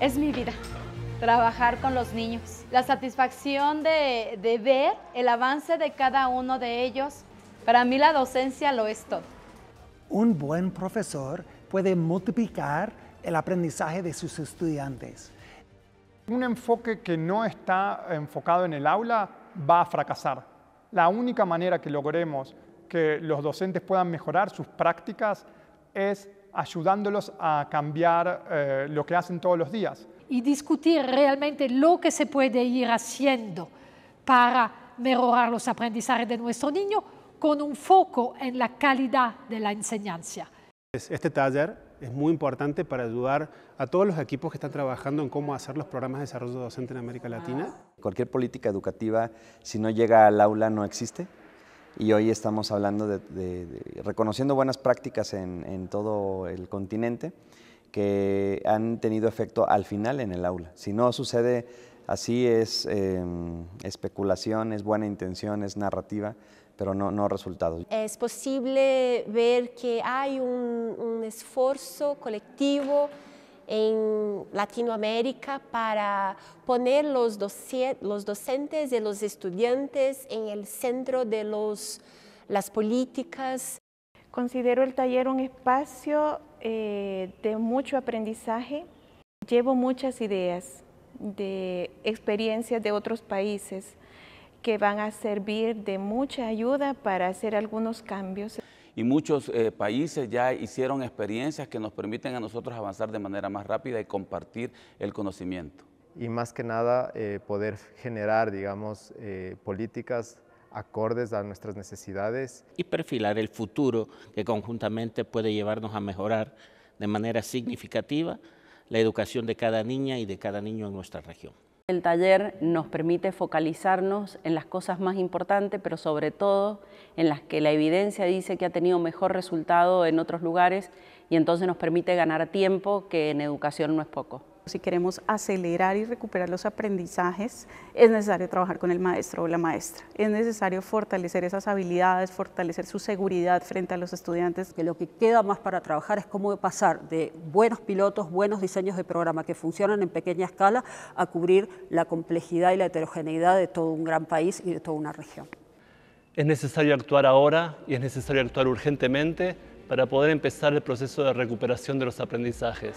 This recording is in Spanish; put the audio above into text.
Es mi vida, trabajar con los niños. La satisfacción de, de ver el avance de cada uno de ellos, para mí la docencia lo es todo. Un buen profesor puede multiplicar el aprendizaje de sus estudiantes. Un enfoque que no está enfocado en el aula va a fracasar. La única manera que logremos que los docentes puedan mejorar sus prácticas es ayudándolos a cambiar eh, lo que hacen todos los días. Y discutir realmente lo que se puede ir haciendo para mejorar los aprendizajes de nuestro niño con un foco en la calidad de la enseñanza. Este taller es muy importante para ayudar a todos los equipos que están trabajando en cómo hacer los programas de desarrollo docente en América Latina. Cualquier política educativa, si no llega al aula, no existe y hoy estamos hablando de, reconociendo buenas prácticas en, todo el continente que han tenido efecto al final en el aula. Si no sucede así es em, especulación, es buena intención, es narrativa, pero no, no resultados. Es posible ver que hay un, un esfuerzo colectivo en Latinoamérica para poner los, los docentes y los estudiantes en el centro de las políticas. Considero el taller un espacio eh, de mucho aprendizaje. Llevo muchas ideas de experiencias de otros países que van a servir de mucha ayuda para hacer algunos cambios y muchos eh, países ya hicieron experiencias que nos permiten a nosotros avanzar de manera más rápida y compartir el conocimiento. Y más que nada eh, poder generar, digamos, eh, políticas acordes a nuestras necesidades. Y perfilar el futuro que conjuntamente puede llevarnos a mejorar de manera significativa la educación de cada niña y de cada niño en nuestra región. El taller nos permite focalizarnos en las cosas más importantes, pero sobre todo en las que la evidencia dice que ha tenido mejor resultado en otros lugares y entonces nos permite ganar tiempo, que en educación no es poco. Si queremos acelerar y recuperar los aprendizajes, es necesario trabajar con el maestro o la maestra. Es necesario fortalecer esas habilidades, fortalecer su seguridad frente a los estudiantes. Que lo que queda más para trabajar es cómo pasar de buenos pilotos, buenos diseños de programa que funcionan en pequeña escala a cubrir la complejidad y la heterogeneidad de todo un gran país y de toda una región. Es necesario actuar ahora y es necesario actuar urgentemente para poder empezar el proceso de recuperación de los aprendizajes.